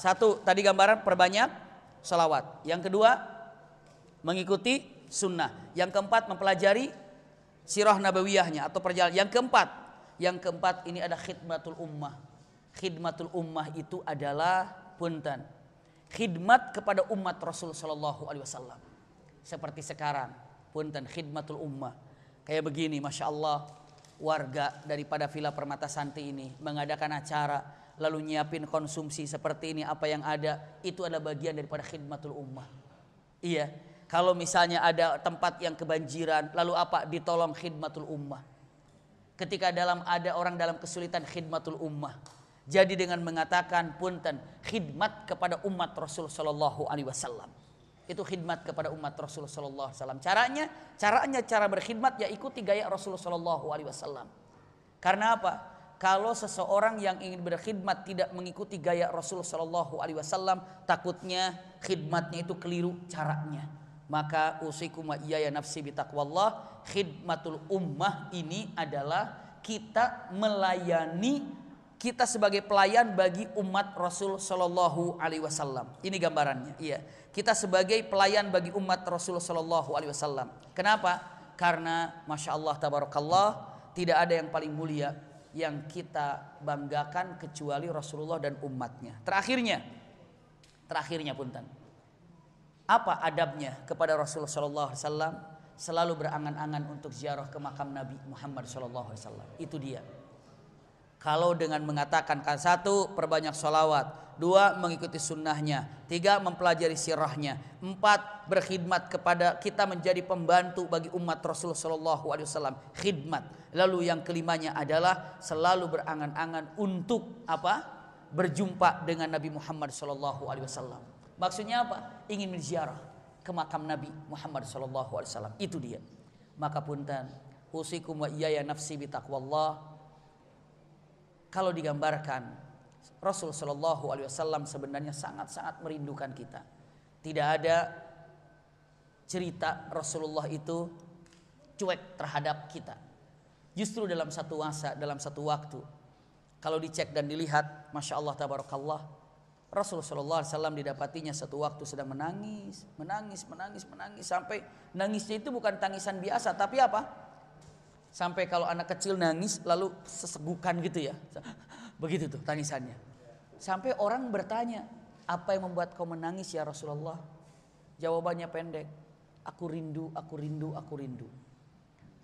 Satu, tadi gambaran perbanyak salawat. Yang kedua, mengikuti sunnah. Yang keempat, mempelajari sirah nabawiyahnya atau perjalanan. Yang keempat, yang keempat ini ada khidmatul ummah. Khidmatul ummah itu adalah punten. Khidmat kepada umat Rasul Shallallahu Alaihi Wasallam. Seperti sekarang, punten khidmatul ummah. Kayak begini, masya Allah, warga daripada Villa Permata Santi ini mengadakan acara lalu nyiapin konsumsi seperti ini apa yang ada itu adalah bagian daripada khidmatul ummah. Iya. Kalau misalnya ada tempat yang kebanjiran, lalu apa? Ditolong khidmatul ummah. Ketika dalam ada orang dalam kesulitan khidmatul ummah. Jadi dengan mengatakan punten khidmat kepada umat Rasul Shallallahu Alaihi Wasallam itu khidmat kepada umat Rasulullah Sallallahu Alaihi Wasallam. Caranya, caranya cara berkhidmat ya ikuti gaya Rasulullah Sallallahu Alaihi Wasallam. Karena apa? kalau seseorang yang ingin berkhidmat tidak mengikuti gaya Rasulullah Shallallahu Alaihi Wasallam, takutnya khidmatnya itu keliru caranya. Maka usikum iya ya nafsi bitakwallah khidmatul ummah ini adalah kita melayani kita sebagai pelayan bagi umat Rasul Shallallahu Alaihi Wasallam. Ini gambarannya. Iya, kita sebagai pelayan bagi umat Rasul Shallallahu Alaihi Wasallam. Kenapa? Karena masya Allah tabarakallah tidak ada yang paling mulia yang kita banggakan kecuali Rasulullah dan umatnya. Terakhirnya, terakhirnya punten. Apa adabnya kepada Rasulullah Shallallahu Alaihi Wasallam? Selalu berangan-angan untuk ziarah ke makam Nabi Muhammad Shallallahu Alaihi Wasallam. Itu dia. Kalau dengan mengatakan kan satu perbanyak sholawat, dua mengikuti sunnahnya, tiga mempelajari sirahnya, empat berkhidmat kepada kita menjadi pembantu bagi umat Rasulullah Shallallahu Alaihi Wasallam khidmat. Lalu yang kelimanya adalah selalu berangan-angan untuk apa? Berjumpa dengan Nabi Muhammad Shallallahu Alaihi Wasallam. Maksudnya apa? Ingin menziarah ke makam Nabi Muhammad Shallallahu Alaihi Wasallam. Itu dia. Maka punten, usikum wa iyaya nafsi bitaqwallah kalau digambarkan Rasul Shallallahu Alaihi Wasallam sebenarnya sangat-sangat merindukan kita. Tidak ada cerita Rasulullah itu cuek terhadap kita. Justru dalam satu masa, dalam satu waktu, kalau dicek dan dilihat, masya Allah tabarakallah, Rasul Shallallahu Alaihi Wasallam didapatinya satu waktu sedang menangis, menangis, menangis, menangis sampai nangisnya itu bukan tangisan biasa, tapi apa? sampai kalau anak kecil nangis lalu sesegukan gitu ya. Begitu tuh tangisannya. Sampai orang bertanya, "Apa yang membuat kau menangis ya Rasulullah?" Jawabannya pendek, "Aku rindu, aku rindu, aku rindu."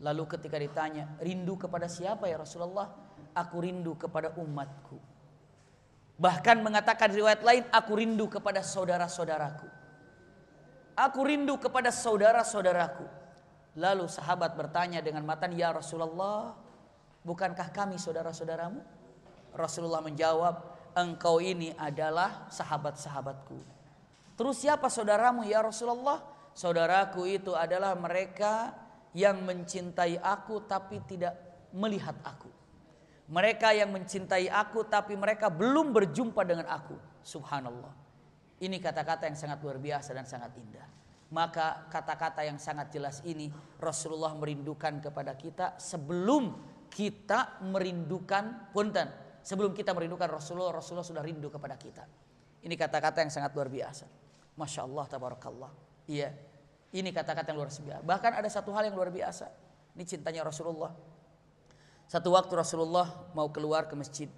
Lalu ketika ditanya, "Rindu kepada siapa ya Rasulullah?" "Aku rindu kepada umatku." Bahkan mengatakan riwayat lain, "Aku rindu kepada saudara-saudaraku." Aku rindu kepada saudara-saudaraku. Lalu sahabat bertanya dengan matan, "Ya Rasulullah, bukankah kami saudara-saudaramu?" Rasulullah menjawab, "Engkau ini adalah sahabat-sahabatku." Terus siapa saudaramu ya Rasulullah? Saudaraku itu adalah mereka yang mencintai aku tapi tidak melihat aku. Mereka yang mencintai aku tapi mereka belum berjumpa dengan aku. Subhanallah. Ini kata-kata yang sangat luar biasa dan sangat indah. Maka kata-kata yang sangat jelas ini Rasulullah merindukan kepada kita sebelum kita merindukan punten. Sebelum kita merindukan Rasulullah, Rasulullah sudah rindu kepada kita. Ini kata-kata yang sangat luar biasa. Masya Allah, tabarakallah. Iya, ini kata-kata yang luar biasa. Bahkan ada satu hal yang luar biasa. Ini cintanya Rasulullah. Satu waktu Rasulullah mau keluar ke masjid.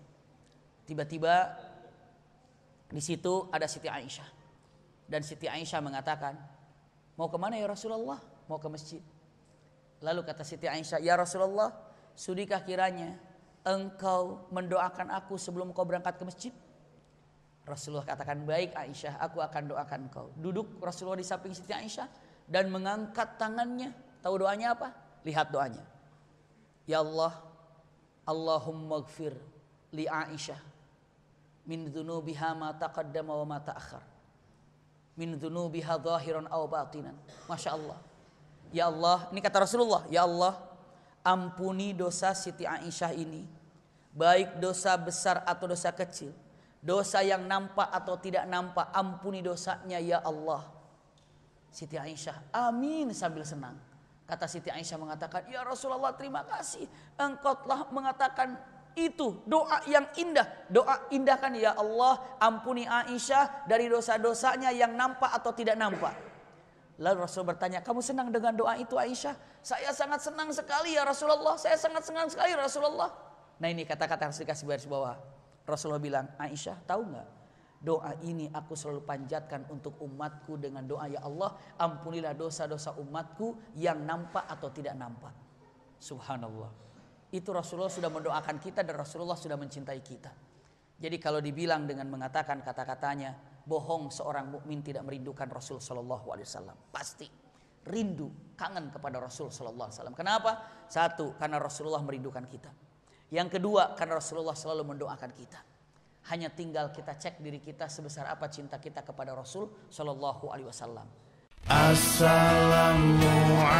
Tiba-tiba di situ ada Siti Aisyah. Dan Siti Aisyah mengatakan, Mau ke mana ya Rasulullah? Mau ke masjid. Lalu kata Siti Aisyah, Ya Rasulullah, sudikah kiranya engkau mendoakan aku sebelum kau berangkat ke masjid? Rasulullah katakan, baik Aisyah, aku akan doakan kau. Duduk Rasulullah di samping Siti Aisyah dan mengangkat tangannya. Tahu doanya apa? Lihat doanya. Ya Allah, Allahumma gfir li Aisyah min dunubiha ma taqaddama wa ma ta'akhir min dzunubiha zahiran aw batinan. Masya Allah. Ya Allah, ini kata Rasulullah, ya Allah, ampuni dosa Siti Aisyah ini, baik dosa besar atau dosa kecil, dosa yang nampak atau tidak nampak, ampuni dosanya ya Allah. Siti Aisyah, amin sambil senang. Kata Siti Aisyah mengatakan, Ya Rasulullah terima kasih. Engkau telah mengatakan itu doa yang indah. Doa indahkan ya Allah ampuni Aisyah dari dosa-dosanya yang nampak atau tidak nampak. Lalu Rasul bertanya, kamu senang dengan doa itu Aisyah? Saya sangat senang sekali ya Rasulullah. Saya sangat senang sekali Rasulullah. Nah ini kata-kata harus dikasih baris bawah. Rasulullah bilang, Aisyah tahu nggak? Doa ini aku selalu panjatkan untuk umatku dengan doa ya Allah ampunilah dosa-dosa umatku yang nampak atau tidak nampak. Subhanallah itu Rasulullah sudah mendoakan kita dan Rasulullah sudah mencintai kita. Jadi kalau dibilang dengan mengatakan kata-katanya bohong seorang mukmin tidak merindukan Rasul Shallallahu Alaihi Wasallam pasti rindu kangen kepada Rasul Shallallahu Alaihi Wasallam. Kenapa? Satu karena Rasulullah merindukan kita. Yang kedua karena Rasulullah selalu mendoakan kita. Hanya tinggal kita cek diri kita sebesar apa cinta kita kepada Rasul Shallallahu Alaihi Wasallam. Assalamualaikum.